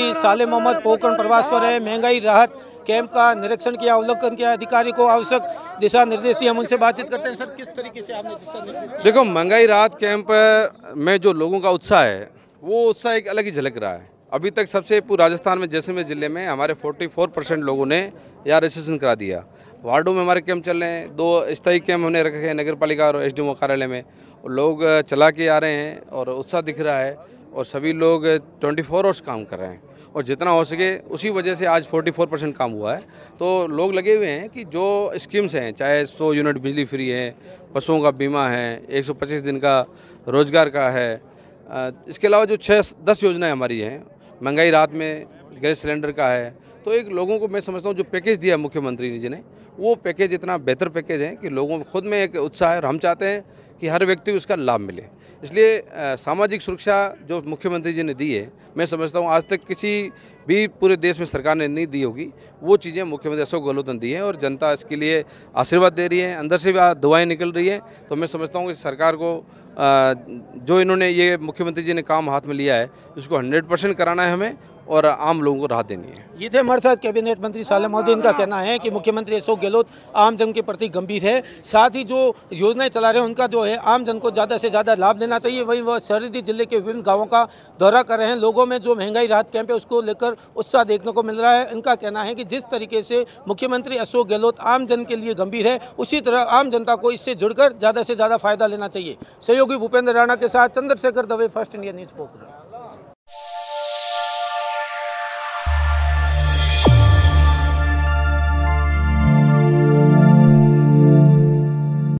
साले मोहम्मद पोकरण प्रवास पर है महंगाई राहत कैंप का निरीक्षण किया अवलोकन किया अधिकारी को आवश्यक दिशा निर्देश दिए हम उनसे बातचीत करते हैं सर किस तरीके से आपने दिशा निर्देश देखो महंगाई राहत कैंप में जो लोगों का उत्साह है वो उत्साह एक अलग ही झलक रहा है अभी तक सबसे पूरे राजस्थान में जैसलमेर ज़िले में हमारे 44 परसेंट लोगों ने यहाँ रजिस्ट्रेशन करा दिया वार्डों में हमारे कैंप चल रहे हैं दो स्थायी कैंप हमने रखे हैं नगर पालिका और एस कार्यालय में और लोग चला के आ रहे हैं और उत्साह दिख रहा है और सभी लोग 24 फोर आवर्स काम कर रहे हैं और जितना हो सके उसी वजह से आज 44 परसेंट काम हुआ है तो लोग लगे हुए हैं कि जो स्कीम्स हैं चाहे 100 यूनिट बिजली फ्री है पशुओं का बीमा है 125 दिन का रोज़गार का है इसके अलावा जो छः दस योजनाएँ हमारी हैं महंगाई रात में गैस सिलेंडर का है तो एक लोगों को मैं समझता हूँ जो पैकेज दिया मुख्यमंत्री जी ने वो पैकेज इतना बेहतर पैकेज है कि लोगों में खुद में एक उत्साह है और हम चाहते हैं कि हर व्यक्ति उसका लाभ मिले इसलिए सामाजिक सुरक्षा जो मुख्यमंत्री जी ने दी है मैं समझता हूँ आज तक किसी भी पूरे देश में सरकार ने नहीं दी होगी वो चीज़ें मुख्यमंत्री अशोक गहलोत ने दी हैं और जनता इसके लिए आशीर्वाद दे रही है अंदर से भी दुआएँ निकल रही है तो मैं समझता हूँ कि सरकार को जो इन्होंने ये मुख्यमंत्री जी ने काम हाथ में लिया है उसको हंड्रेड परसेंट कराना है हमें और आम लोगों को राहत देनी है ये थे हमारे साथ कैबिनेट मंत्री मोदी इनका कहना है कि मुख्यमंत्री अशोक गहलोत आम जन के प्रति गंभीर है साथ ही जो योजनाएं चला रहे हैं उनका जो है आम जन को ज़्यादा से ज़्यादा लाभ लेना चाहिए वहीं वह सरहदी जिले के विभिन्न गाँवों का दौरा कर रहे हैं लोगों में जो महंगाई राहत कैंप है उसको लेकर उत्साह देखने को मिल रहा है इनका कहना है कि जिस तरीके से मुख्यमंत्री अशोक गहलोत आम जन के लिए गंभीर है उसी तरह आम जनता को इससे जुड़कर ज़्यादा से ज़्यादा फायदा लेना चाहिए सहयोगी भूपेंद्र राणा के साथ Chandrashekhar Dave first India news पोखरा